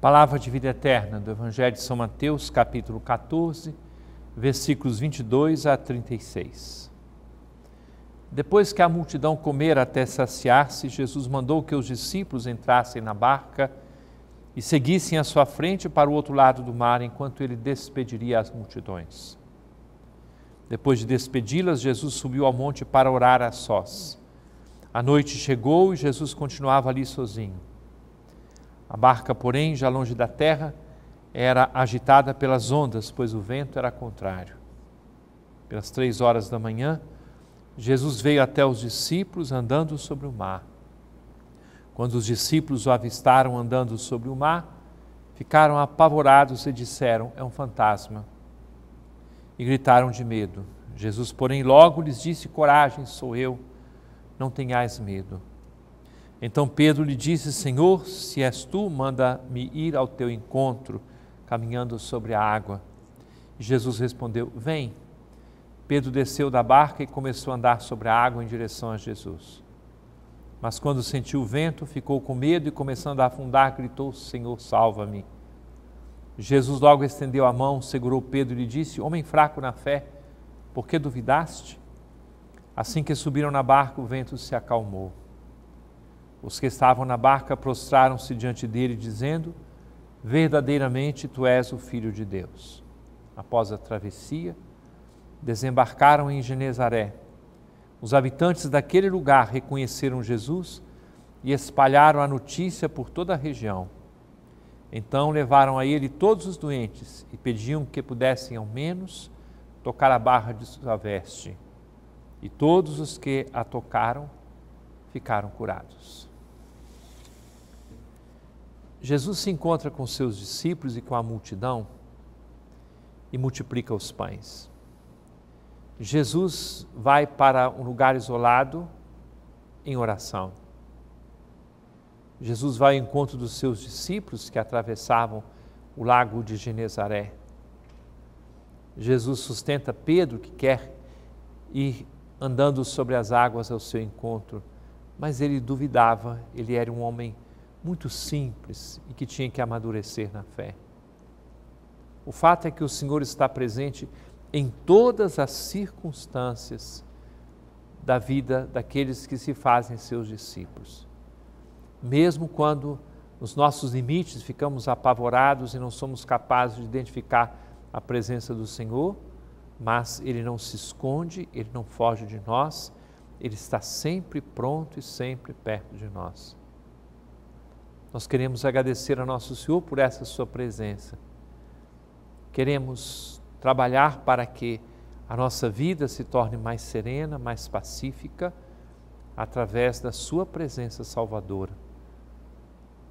Palavra de vida eterna do Evangelho de São Mateus, capítulo 14, versículos 22 a 36. Depois que a multidão comera até saciar-se, Jesus mandou que os discípulos entrassem na barca e seguissem à sua frente para o outro lado do mar, enquanto ele despediria as multidões. Depois de despedi-las, Jesus subiu ao monte para orar a sós. A noite chegou e Jesus continuava ali sozinho. A barca, porém, já longe da terra, era agitada pelas ondas, pois o vento era contrário. Pelas três horas da manhã, Jesus veio até os discípulos andando sobre o mar. Quando os discípulos o avistaram andando sobre o mar, ficaram apavorados e disseram: É um fantasma. E gritaram de medo. Jesus, porém, logo lhes disse: Coragem, sou eu, não tenhais medo. Então Pedro lhe disse: Senhor, se és tu, manda-me ir ao teu encontro, caminhando sobre a água. Jesus respondeu: Vem. Pedro desceu da barca e começou a andar sobre a água em direção a Jesus. Mas quando sentiu o vento, ficou com medo e, começando a afundar, gritou: Senhor, salva-me. Jesus logo estendeu a mão, segurou Pedro e lhe disse: Homem fraco na fé, por que duvidaste? Assim que subiram na barca, o vento se acalmou. Os que estavam na barca prostraram-se diante dele, dizendo: Verdadeiramente tu és o Filho de Deus. Após a travessia, desembarcaram em Genezaré. Os habitantes daquele lugar reconheceram Jesus e espalharam a notícia por toda a região. Então levaram a ele todos os doentes e pediam que pudessem, ao menos, tocar a barra de sua veste. E todos os que a tocaram ficaram curados. Jesus se encontra com seus discípulos e com a multidão e multiplica os pães. Jesus vai para um lugar isolado em oração. Jesus vai ao encontro dos seus discípulos que atravessavam o lago de Genezaré. Jesus sustenta Pedro que quer ir andando sobre as águas ao seu encontro, mas ele duvidava, ele era um homem muito simples e que tinha que amadurecer na fé. O fato é que o Senhor está presente em todas as circunstâncias da vida daqueles que se fazem seus discípulos. Mesmo quando nos nossos limites ficamos apavorados e não somos capazes de identificar a presença do Senhor, mas Ele não se esconde, Ele não foge de nós, Ele está sempre pronto e sempre perto de nós. Nós queremos agradecer a nosso Senhor por essa sua presença. Queremos trabalhar para que a nossa vida se torne mais serena, mais pacífica, através da sua presença salvadora.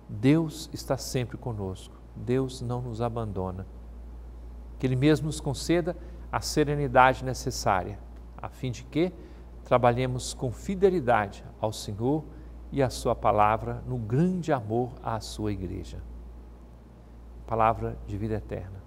Deus está sempre conosco. Deus não nos abandona. Que Ele mesmo nos conceda a serenidade necessária, a fim de que trabalhemos com fidelidade ao Senhor e a sua palavra no grande amor à sua igreja. Palavra de vida eterna.